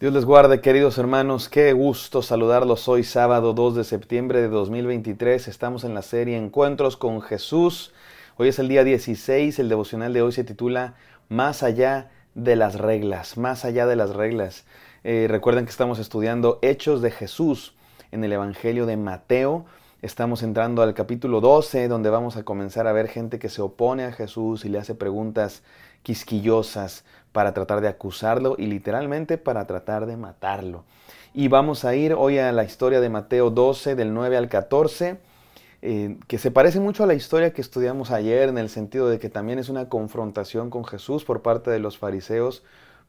Dios les guarde, queridos hermanos. Qué gusto saludarlos hoy, sábado 2 de septiembre de 2023. Estamos en la serie Encuentros con Jesús. Hoy es el día 16. El devocional de hoy se titula Más allá de las reglas. Más allá de las reglas. Eh, recuerden que estamos estudiando Hechos de Jesús en el Evangelio de Mateo. Estamos entrando al capítulo 12, donde vamos a comenzar a ver gente que se opone a Jesús y le hace preguntas quisquillosas para tratar de acusarlo y literalmente para tratar de matarlo. Y vamos a ir hoy a la historia de Mateo 12, del 9 al 14, eh, que se parece mucho a la historia que estudiamos ayer en el sentido de que también es una confrontación con Jesús por parte de los fariseos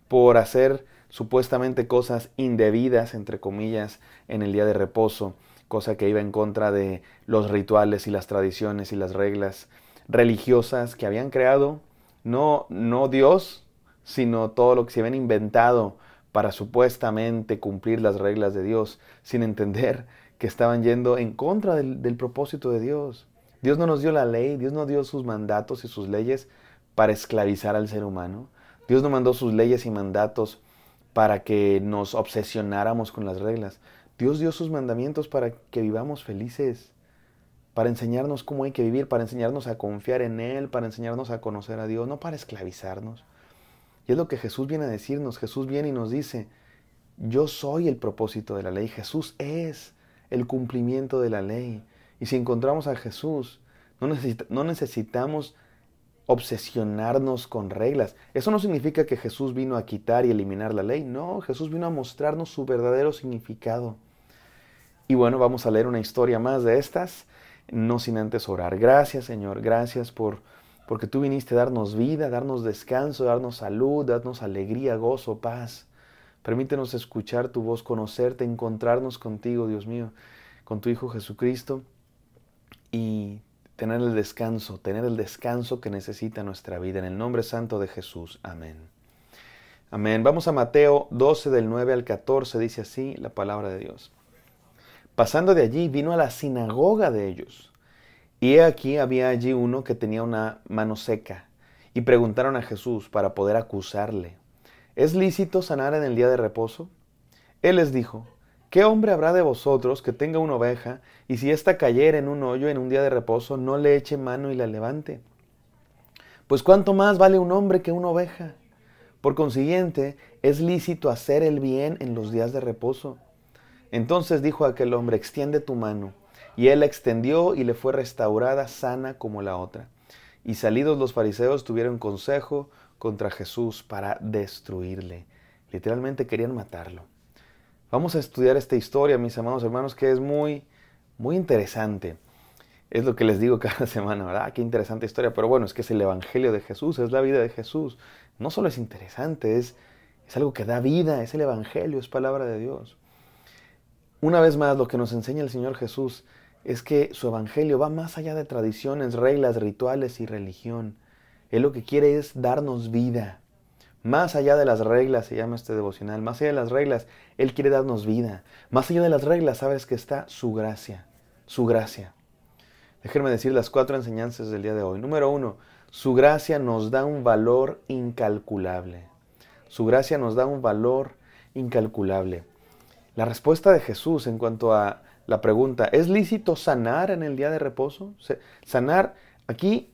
por hacer supuestamente cosas indebidas, entre comillas, en el día de reposo, cosa que iba en contra de los rituales y las tradiciones y las reglas religiosas que habían creado no, no Dios, sino todo lo que se habían inventado para supuestamente cumplir las reglas de Dios, sin entender que estaban yendo en contra del, del propósito de Dios. Dios no nos dio la ley, Dios no dio sus mandatos y sus leyes para esclavizar al ser humano. Dios no mandó sus leyes y mandatos para que nos obsesionáramos con las reglas. Dios dio sus mandamientos para que vivamos felices para enseñarnos cómo hay que vivir, para enseñarnos a confiar en Él, para enseñarnos a conocer a Dios, no para esclavizarnos. Y es lo que Jesús viene a decirnos. Jesús viene y nos dice, yo soy el propósito de la ley, Jesús es el cumplimiento de la ley. Y si encontramos a Jesús, no, necesitamos obsesionarnos con reglas. Eso no significa que Jesús vino a quitar y eliminar la ley, no, Jesús vino a mostrarnos su verdadero significado. Y bueno, vamos a leer una historia más de estas no sin antes orar. Gracias Señor, gracias por porque tú viniste a darnos vida, darnos descanso, darnos salud, darnos alegría, gozo, paz. Permítenos escuchar tu voz, conocerte, encontrarnos contigo, Dios mío, con tu Hijo Jesucristo y tener el descanso, tener el descanso que necesita nuestra vida. En el nombre santo de Jesús. Amén. Amén. Vamos a Mateo 12 del 9 al 14, dice así la palabra de Dios. Pasando de allí, vino a la sinagoga de ellos y he aquí había allí uno que tenía una mano seca, y preguntaron a Jesús para poder acusarle, ¿es lícito sanar en el día de reposo? Él les dijo, ¿qué hombre habrá de vosotros que tenga una oveja, y si esta cayera en un hoyo en un día de reposo, no le eche mano y la levante? Pues cuánto más vale un hombre que una oveja. Por consiguiente, es lícito hacer el bien en los días de reposo. Entonces dijo aquel hombre, extiende tu mano. Y él extendió y le fue restaurada sana como la otra. Y salidos los fariseos tuvieron consejo contra Jesús para destruirle. Literalmente querían matarlo. Vamos a estudiar esta historia, mis amados hermanos, que es muy, muy interesante. Es lo que les digo cada semana, ¿verdad? Ah, qué interesante historia. Pero bueno, es que es el Evangelio de Jesús, es la vida de Jesús. No solo es interesante, es, es algo que da vida, es el Evangelio, es palabra de Dios. Una vez más, lo que nos enseña el Señor Jesús es que su evangelio va más allá de tradiciones, reglas, rituales y religión. Él lo que quiere es darnos vida. Más allá de las reglas, se llama este devocional, más allá de las reglas, Él quiere darnos vida. Más allá de las reglas, sabes que está su gracia, su gracia. Déjenme decir las cuatro enseñanzas del día de hoy. Número uno, su gracia nos da un valor incalculable. Su gracia nos da un valor incalculable. La respuesta de Jesús en cuanto a la pregunta, ¿es lícito sanar en el día de reposo? Sanar, aquí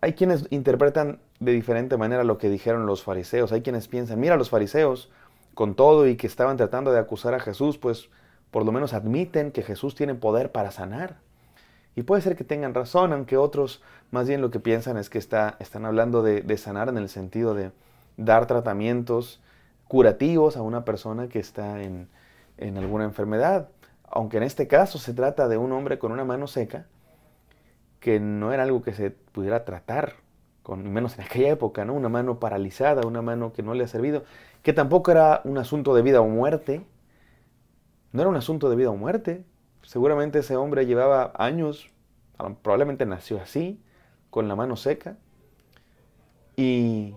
hay, quienes interpretan de diferente manera lo que dijeron los fariseos, hay quienes piensan, mira los fariseos con todo y que estaban tratando de acusar a Jesús, pues por lo menos admiten que Jesús tiene poder para sanar. Y puede ser que tengan razón, aunque otros más bien lo que piensan es que está, están hablando de, sanar en el sentido de dar tratamientos curativos a una persona que está en, en alguna enfermedad aunque en este caso se trata de un hombre con una mano seca, que no era algo que se pudiera tratar, con, menos en aquella época, ¿no? Una mano paralizada, una mano que no le ha servido, que tampoco era un asunto de vida o muerte, no era un asunto de vida o muerte. Seguramente ese hombre llevaba años, probablemente nació así, con la mano seca, y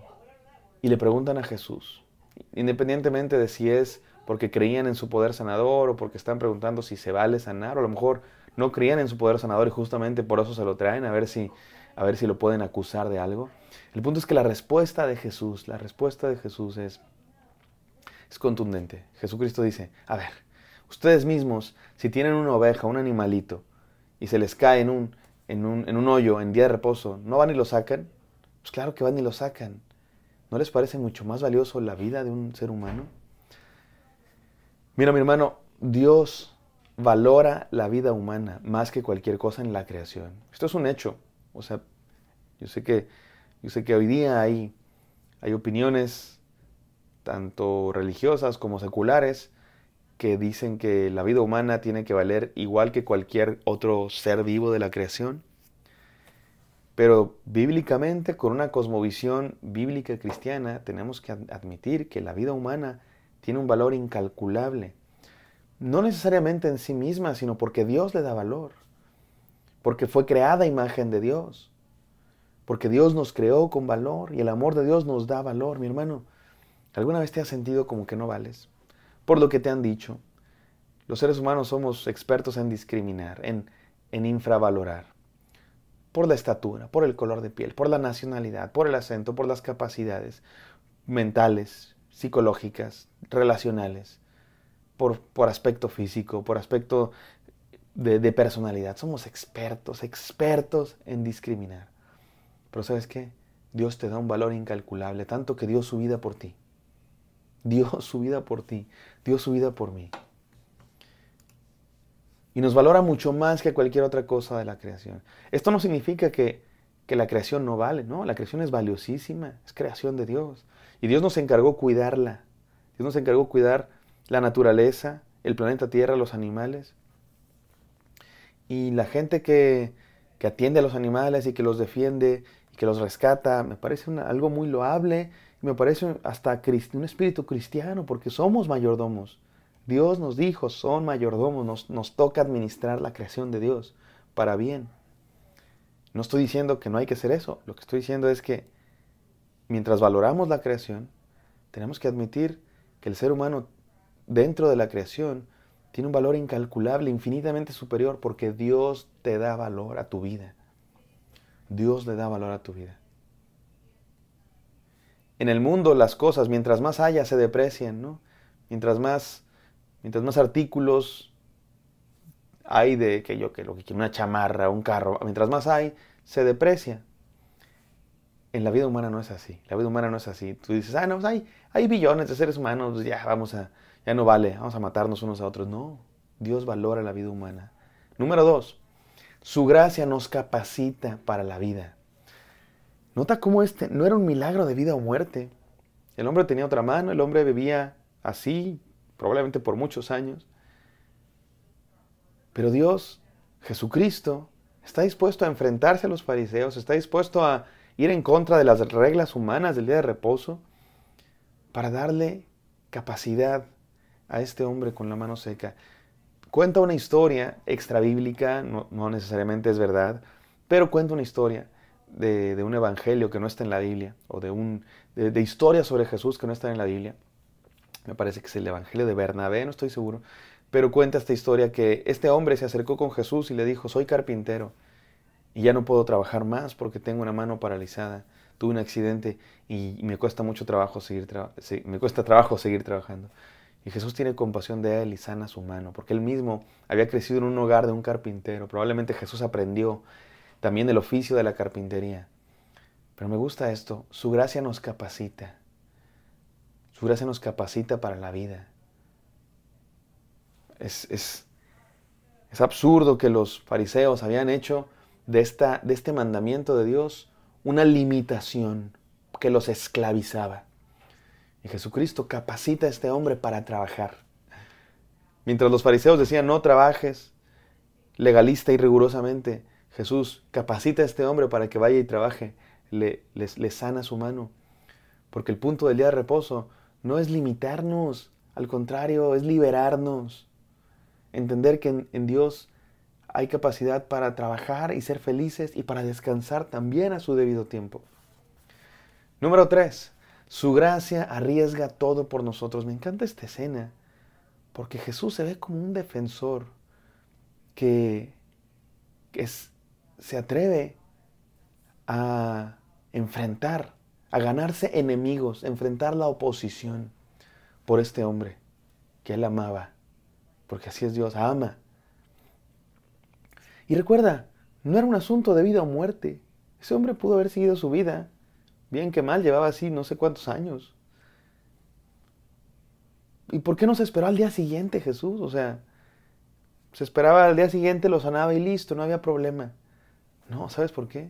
le preguntan a Jesús, independientemente de si es porque creían en su poder sanador o porque están preguntando si se vale sanar o a lo mejor no creían en su poder sanador y justamente por eso se lo traen a ver si a ver si lo pueden acusar de algo. El punto es que la respuesta de Jesús, la respuesta de Jesús es es contundente. Jesucristo dice, "A ver, ustedes mismos si tienen una oveja, un animalito y se les cae en un en un, en un hoyo en día de reposo, ¿no van y lo sacan? Pues claro que van y lo sacan. ¿No les parece mucho más valioso la vida de un ser humano? Mira, mi hermano, Dios valora la vida humana más que cualquier cosa en la creación. Esto es un hecho. O sea, yo sé que, yo sé que hoy día hay, hay opiniones tanto religiosas como seculares, que dicen que la vida humana tiene que valer igual que cualquier otro ser vivo de la creación. Pero bíblicamente, con una cosmovisión bíblica cristiana, tenemos que admitir que la vida humana tiene un valor incalculable. No necesariamente en sí misma, sino porque Dios le da valor. Porque fue creada imagen de Dios. Porque Dios nos creó con valor y el amor de Dios nos da valor. Mi hermano, ¿alguna vez te has sentido como que no vales? Por lo que te han dicho. Los seres humanos somos expertos en discriminar, en, en infravalorar. Por la estatura, por el color de piel, por la nacionalidad, por el acento, por las capacidades mentales, psicológicas, relacionales, por, aspecto físico, por aspecto de, personalidad. Somos expertos, expertos en discriminar. Pero sabes qué? Dios te da un valor incalculable, tanto que dio su vida por ti. Dio su vida por ti, dios su vida por mí. Y nos valora mucho más que cualquier otra cosa de la creación. Esto no significa que, que la creación no vale, no, la creación es valiosísima, es creación de Dios. Y Dios nos encargó cuidarla. Dios nos encargó cuidar la naturaleza, el planeta Tierra, los animales. Y la gente que, que atiende a los animales y que los defiende y que los rescata, me parece algo muy loable me parece hasta un espíritu cristiano porque somos mayordomos. Dios nos dijo, son mayordomos, nos, nos toca administrar la creación de Dios para bien. No estoy diciendo que no hay que hacer eso, lo que estoy diciendo es que mientras valoramos la creación, tenemos que admitir que el ser humano dentro de la creación tiene un valor incalculable, infinitamente superior, porque Dios te da valor a tu vida. Dios le da valor a tu vida. En el mundo las cosas, mientras más haya, se deprecian, ¿no? Mientras más, mientras más artículos hay de que yo que lo que quiero, una chamarra, un carro, mientras más hay, se deprecia en la vida humana no es así. La vida humana no es así. Tú dices, ah, no, pues hay, hay billones de seres humanos, pues ya vamos a, ya no vale, vamos a matarnos unos a otros. No, Dios valora la vida humana. Número dos, su gracia nos capacita para la vida. Nota cómo este no era un milagro de vida o muerte. El hombre tenía otra mano, el hombre vivía así, probablemente por muchos años. Pero Dios, Jesucristo, está dispuesto a enfrentarse a los fariseos, está dispuesto a ir en contra de las reglas humanas del día de reposo para darle capacidad a este hombre con la mano seca. Cuenta una historia extrabíblica, no, no necesariamente es verdad, pero cuenta una historia de, un evangelio que no está en la Biblia, o de, de historias sobre Jesús que no están en la Biblia. Me parece que es el evangelio de Bernabé, no estoy seguro, pero cuenta esta historia que este hombre se acercó con Jesús y le dijo, soy carpintero y ya no puedo trabajar más porque tengo una mano paralizada, tuve un accidente y me cuesta mucho trabajo seguir, me cuesta trabajo seguir trabajando. Y Jesús tiene compasión de él y sana su mano, porque él mismo había crecido en un hogar de un carpintero. Probablemente Jesús aprendió también el oficio de la carpintería. Pero me gusta esto, su gracia nos capacita. Su gracia nos capacita para la vida. Es, es, es absurdo que los fariseos habían hecho de, esta, de este mandamiento de Dios una limitación que los esclavizaba. Y Jesucristo capacita a este hombre para trabajar. Mientras los fariseos decían, no trabajes legalista y rigurosamente, Jesús capacita a este hombre para que vaya y trabaje, le, sana su mano. Porque el punto del día de reposo no es limitarnos, al contrario, es liberarnos. Entender que en Dios hay capacidad para trabajar y ser felices y para descansar también a su debido tiempo. Número 3. Su gracia arriesga todo por nosotros. Me encanta esta escena porque Jesús se ve como un defensor que se atreve a enfrentar, a ganarse enemigos, enfrentar la oposición por este hombre que él amaba, porque así es Dios, ama y recuerda, no era un asunto de vida o muerte. Ese hombre pudo haber seguido su vida. Bien que mal, llevaba así no sé cuántos años. ¿Y por qué no se esperó al día siguiente Jesús? O sea, se esperaba al día siguiente, lo sanaba y listo, no había problema. No, ¿sabes por qué?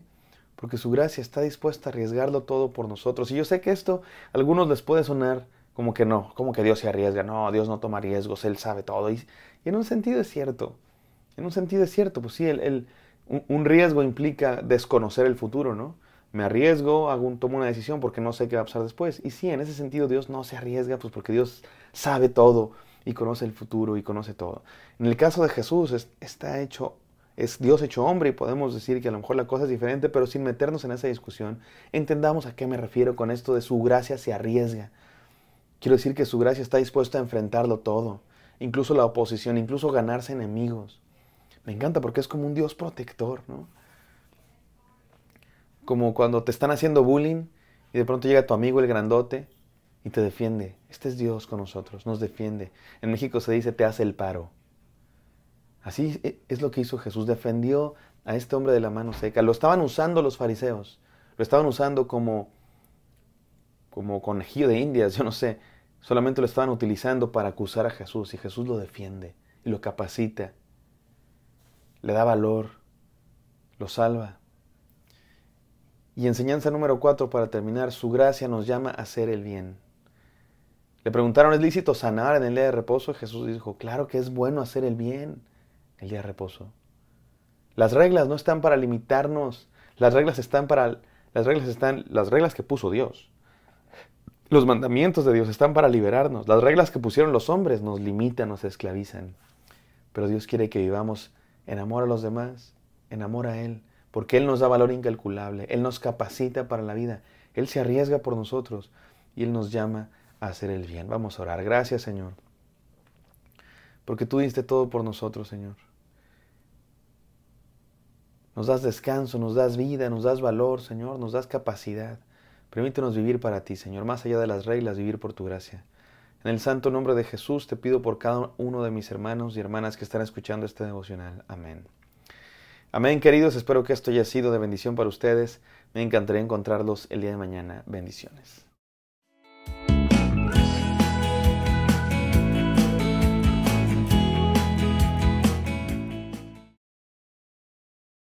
Porque su gracia está dispuesta a arriesgarlo todo por nosotros. Y yo sé que esto a algunos les puede sonar como que no, como que Dios se arriesga, no, Dios no toma riesgos, Él sabe todo. Y, y en un sentido es cierto. En un sentido es cierto, pues sí, el, un, riesgo implica desconocer el futuro, ¿no? Me arriesgo, hago tomo una decisión porque no sé qué va a pasar después. Y sí, en ese sentido Dios no se arriesga, pues porque Dios sabe todo y conoce el futuro y conoce todo. En el caso de Jesús está hecho, es Dios hecho hombre y podemos decir que a lo mejor la cosa es diferente, pero sin meternos en esa discusión, entendamos a qué me refiero con esto de su gracia se arriesga. Quiero decir que su gracia está dispuesta a enfrentarlo todo, incluso la oposición, incluso ganarse enemigos. Me encanta porque es como un Dios protector, ¿no? Como cuando te están haciendo bullying y de pronto llega tu amigo el grandote y te defiende. Este es Dios con nosotros, nos defiende. En México se dice te hace el paro. Así e, es lo que hizo Jesús, defendió a este hombre de la mano seca. Lo estaban usando los fariseos, lo estaban usando como como conejillo de indias, yo no sé. Solamente lo estaban utilizando para acusar a Jesús y Jesús lo defiende y lo capacita le da valor, lo salva. Y enseñanza número cuatro para terminar, su gracia nos llama a hacer el bien. Le preguntaron, ¿es lícito sanar en el día de reposo? Jesús dijo, claro que es bueno hacer el bien el día de reposo. Las reglas no están para limitarnos, las reglas están para las reglas están las reglas que puso Dios. Los mandamientos de Dios están para liberarnos. Las reglas que pusieron los hombres nos limitan, nos esclavizan. Pero Dios quiere que vivamos Enamora a los demás, enamora a Él, porque Él nos da valor incalculable, Él nos capacita para la vida, Él se arriesga por nosotros y Él nos llama a hacer el bien. Vamos a orar. Gracias, Señor, porque tú diste todo por nosotros, Señor. Nos das descanso, nos das vida, nos das valor, Señor, nos das capacidad. Permítenos vivir para ti, Señor, más allá de las reglas, vivir por tu gracia. En el santo nombre de Jesús te pido por cada uno de mis hermanos y hermanas que están escuchando este devocional. Amén. Amén, queridos. Espero que esto haya sido de bendición para ustedes. Me encantaría encontrarlos el día de mañana. Bendiciones.